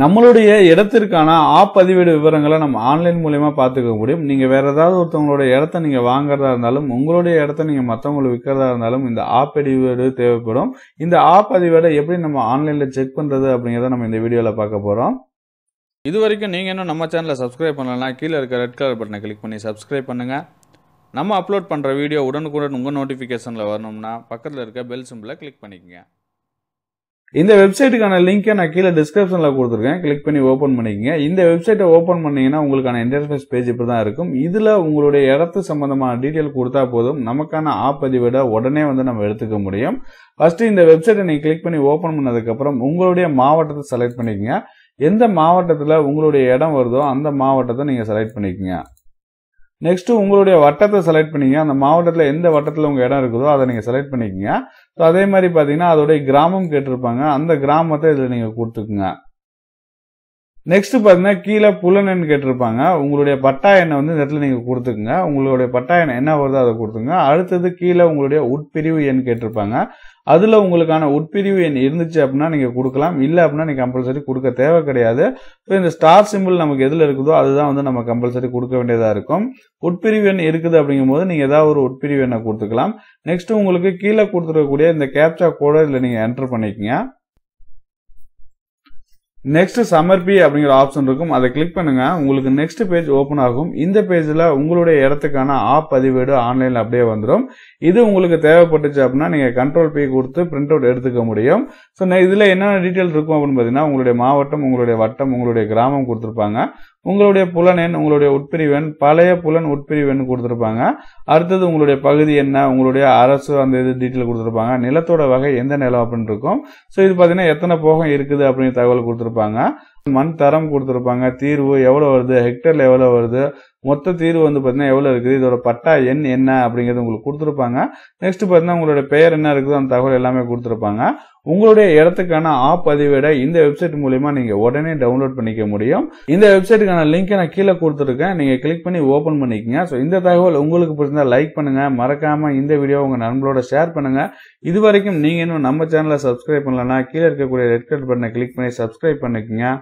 நம்மளுடைய இடத்திற்கான ஆப்பதிவேடு விவரங்களை நம்ம ஆன்லைன் மூலயமா பார்த்துக்க முடியும் நீங்கள் வேறு ஏதாவது ஒருத்தவங்களோட இடத்த நீங்கள் வாங்குறதா இருந்தாலும் உங்களுடைய இடத்த நீங்கள் மற்றவங்களுக்கு விற்கிறதா இருந்தாலும் இந்த ஆப்பதிவேடு தேவைப்படும் இந்த ஆப்பதிவேடை எப்படி நம்ம ஆன்லைனில் செக் பண்ணுறது அப்படிங்கிறத நம்ம இந்த வீடியோவில் பார்க்க போகிறோம் இது வரைக்கும் நீங்கள் இன்னும் நம்ம சேனலை சப்ஸ்கிரைப் பண்ணலன்னா கீழே இருக்க ரெட் கலர் பட்டனை கிளிக் பண்ணி சப்ஸ்கிரைப் பண்ணுங்கள் நம்ம அப்லோட் பண்ணுற வீடியோ உடனுக்குடன் உங்கள் நோட்டிஃபிகேஷனில் வரணும்னா பக்கத்தில் இருக்க பெல் சிம்பிளை கிளிக் பண்ணிக்கோங்க இந்த வெப்சைட்டுக்கான லிங்கை நான் கீழே டிஸ்கிரிப்ஷனில் கொடுத்துருக்கேன் கிளிக் பண்ணி ஓப்பன் பண்ணிக்கங்க இந்த வெப்சைட்டை ஓப்பன் பண்ணிங்கன்னா உங்களுக்கான இன்டர்ஃபேஸ் பேஜ் இப்படி தான் இருக்கும் இதில் உங்களுடைய இடத்து சம்மந்தமான டீட்டெயில் கொடுத்தா போதும் நமக்கான பதிவிட உடனே வந்து நம்ம எடுத்துக்க முடியும் ஃபஸ்ட்டு இந்த வெப்சைட்டை நீங்கள் கிளிக் பண்ணி ஓப்பன் பண்ணதுக்கப்புறம் உங்களுடைய மாவட்டத்தை செலக்ட் பண்ணிக்கங்க எந்த மாவட்டத்தில் உங்களுடைய இடம் வருதோ அந்த மாவட்டத்தை நீங்கள் செலக்ட் பண்ணிக்கங்க நெக்ஸ்ட் உங்களுடைய வட்டத்தை செலக்ட் பண்ணிக்கங்க அந்த மாவட்டத்தில் எந்த வட்டத்தில் உங்கள் இடம் இருக்குதோ அதை நீங்கள் செலக்ட் பண்ணிக்கோங்க ஸோ அதே மாதிரி பார்த்தீங்கன்னா அதோடைய கிராமம் கேட்டிருப்பாங்க அந்த கிராமத்தை இதில் நீங்கள் கொடுத்துக்குங்க நெக்ஸ்ட் பார்த்தீங்கன்னா கீழே புலனன்னு கேட்டிருப்பாங்க உங்களுடைய பட்டா எண்ணெய் வந்து இந்த இடத்துல நீங்கள் கொடுத்துக்குங்க உங்களுடைய பட்டா எண்ணெய் என்ன வருதோ அதை கொடுத்துங்க அடுத்தது கீழே உங்களுடைய உட்பிரிவு எண் கேட்டிருப்பாங்க அதில் உங்களுக்கான உட்பிரிவு எண் இருந்துச்சு அப்படின்னா நீங்கள் கொடுக்கலாம் இல்லை அப்படின்னா நீங்கள் கம்பல்சரி கொடுக்க தேவை கிடையாது இப்போ இந்த ஸ்டார் சிம்பிள் நமக்கு எதில் இருக்குதோ அதுதான் வந்து நம்ம கம்பல்சரி கொடுக்க வேண்டியதாக இருக்கும் உட்பிரிவு எண் இருக்குது அப்படிங்கும் போது நீங்கள் ஏதாவது ஒரு உட்பிரிவு எண்ணை கொடுத்துக்கலாம் நெக்ஸ்ட் உங்களுக்கு கீழே கொடுத்துருக்கக்கூடிய இந்த கேப்சா கூட இதில் நீங்கள் என்டர் பண்ணிக்கோங்க நெக்ஸ்ட் சமர்பி அப்படிங்கிற ஆப்ஷன் இருக்கும் அதை கிளிக் பண்ணுங்க உங்களுக்கு நெக்ஸ்ட் பேஜ் ஓப்பன் ஆகும் இந்த பேஜில் உங்களுடைய இடத்துக்கான ஆப் பதிவேடு ஆன்லைனில் அப்படியே வந்துடும் இது உங்களுக்கு தேவைப்பட்டுச்சு அப்படின்னா நீங்கள் கண்ட்ரோல் பே கொடுத்து பிரிண்ட் அவுட் எடுத்துக்க முடியும் ஸோ இதில் என்னென்ன டீடைல் இருக்கும் அப்படின்னு பார்த்தீங்கன்னா உங்களுடைய மாவட்டம் உங்களுடைய வட்டம் உங்களுடைய கிராமம் கொடுத்துருப்பாங்க உங்களுடைய புலன் எண் உங்களுடைய உட்பிரிவெண் பழைய புலன் உட்பிரிவெண் கொடுத்துருப்பாங்க அடுத்தது உங்களுடைய பகுதி என்ன உங்களுடைய அரசு அந்த இது டீட்டெயில் கொடுத்துருப்பாங்க நிலத்தோட வகை எந்த நிலம் அப்படின்னு இருக்கும் ஸோ இது பார்த்தீங்கன்னா எத்தனை போகம் இருக்குது அப்படின்னு தகவல் கொடுத்துருப்பாங்க மண் தரம் கொடுத்துருப்பாங்க தீர்வு எவ்வளோ வருது ஹெக்டரில் எவ்வளோ வருது மொத்த தீர்வு வந்து பார்த்தீங்கன்னா எவ்வளோ இருக்குது இதோட பட்டா எண் என்ன அப்படிங்கிறது உங்களுக்கு கொடுத்துருப்பாங்க நெக்ஸ்ட் பார்த்தீங்கன்னா உங்களுடைய பெயர் என்ன இருக்குதோ அந்த தகவல் எல்லாமே கொடுத்துருப்பாங்க உங்களுடைய இடத்துக்கான ஆப் பதிவேடை இந்த வெப்சைட் மூலயமா நீங்க உடனே டவுன்லோட் பண்ணிக்க முடியும் இந்த வெப்சைட்டுக்கான லிங்க் நான் கீழே கொடுத்துருக்கேன் நீங்க கிளிக் பண்ணி ஓபன் பண்ணிக்கங்க ஸோ இந்த தகவல் உங்களுக்கு பிடிச்சிருந்தா லைக் பண்ணுங்க மறக்காம இந்த வீடியோ உங்க நண்பரோட ஷேர் பண்ணுங்க இது வரைக்கும் நீங்க இன்னும் நம்ம சேனலை சப்ஸ்கிரைப் பண்ணலன்னா கீழே இருக்கக்கூடிய ரெட் கலர் பட்டனை கிளிக் பண்ணி சப்ஸ்கிரைப் பண்ணிக்கங்க